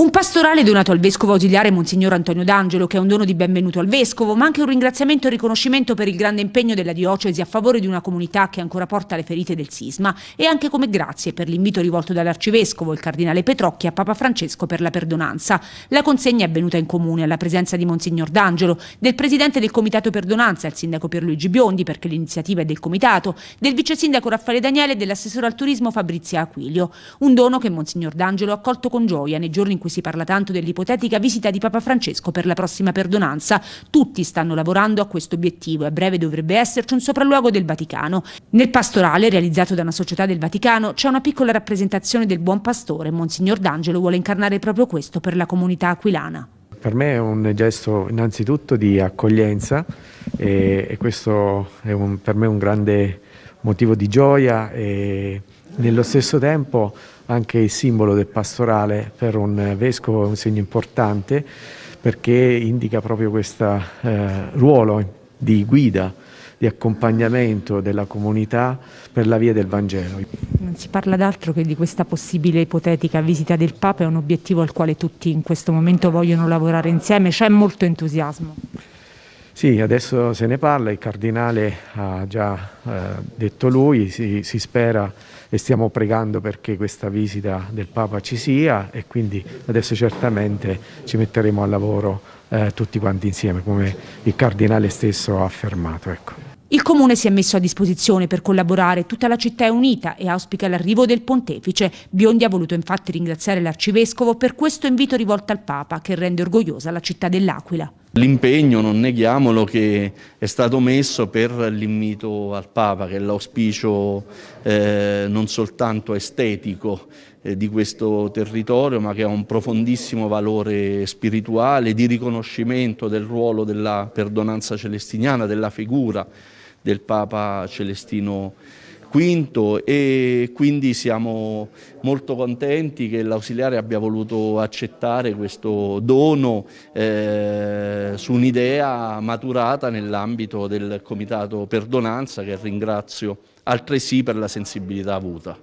Un pastorale donato al vescovo ausiliare Monsignor Antonio D'Angelo, che è un dono di benvenuto al vescovo, ma anche un ringraziamento e riconoscimento per il grande impegno della diocesi a favore di una comunità che ancora porta le ferite del sisma e anche come grazie per l'invito rivolto dall'arcivescovo, il cardinale Petrocchi, a Papa Francesco per la perdonanza. La consegna è avvenuta in comune alla presenza di Monsignor D'Angelo, del presidente del comitato perdonanza, il sindaco Pierluigi Biondi, perché l'iniziativa è del comitato, del vice sindaco Raffaele Daniele e dell'assessore al turismo Fabrizia Aquilio. Un dono che Monsignor D'Angelo ha accolto con gioia nei giorni in cui cui si parla tanto dell'ipotetica visita di Papa Francesco per la prossima perdonanza. Tutti stanno lavorando a questo obiettivo e a breve dovrebbe esserci un sopralluogo del Vaticano. Nel pastorale, realizzato da una società del Vaticano, c'è una piccola rappresentazione del buon pastore. Monsignor D'Angelo vuole incarnare proprio questo per la comunità aquilana. Per me è un gesto innanzitutto di accoglienza e, e questo è un, per me un grande motivo di gioia e, nello stesso tempo anche il simbolo del pastorale per un vescovo è un segno importante perché indica proprio questo eh, ruolo di guida, di accompagnamento della comunità per la via del Vangelo. Non si parla d'altro che di questa possibile ipotetica visita del Papa, è un obiettivo al quale tutti in questo momento vogliono lavorare insieme, c'è molto entusiasmo. Sì, adesso se ne parla, il cardinale ha già eh, detto lui, si, si, spera e stiamo pregando perché questa visita del Papa ci sia e quindi adesso certamente ci metteremo al lavoro eh, tutti quanti insieme, come il cardinale stesso ha affermato. Ecco. Il comune si è messo a disposizione per collaborare, tutta la città è unita e auspica l'arrivo del pontefice. Biondi ha voluto infatti ringraziare l'arcivescovo per questo invito rivolto al Papa che rende orgogliosa la città dell'Aquila l'impegno, non neghiamolo, che è stato messo per l'invito al Papa, che è l'auspicio eh, non soltanto estetico eh, di questo territorio, ma che ha un profondissimo valore spirituale di riconoscimento del ruolo della perdonanza celestiniana, della figura del Papa Celestino quinto e quindi siamo molto contenti che l'ausiliare abbia voluto accettare questo dono eh, su un'idea maturata nell'ambito del comitato perdonanza che ringrazio altresì per la sensibilità avuta.